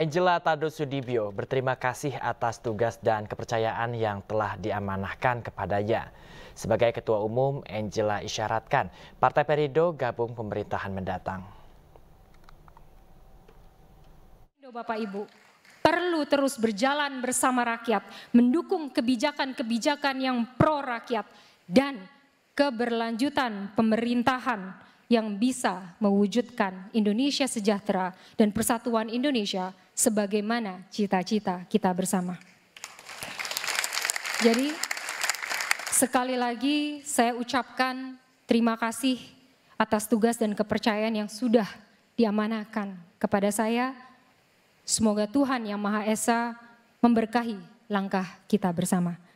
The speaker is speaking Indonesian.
Angela Tado Sudibyo berterima kasih atas tugas dan kepercayaan yang telah diamanahkan kepadanya. Sebagai Ketua Umum, Angela isyaratkan Partai Perindo gabung pemerintahan mendatang. Bapak Ibu, perlu terus berjalan bersama rakyat, mendukung kebijakan-kebijakan yang pro rakyat dan keberlanjutan pemerintahan yang bisa mewujudkan Indonesia sejahtera dan persatuan Indonesia sebagaimana cita-cita kita bersama. Jadi sekali lagi saya ucapkan terima kasih atas tugas dan kepercayaan yang sudah diamanahkan kepada saya. Semoga Tuhan Yang Maha Esa memberkahi langkah kita bersama.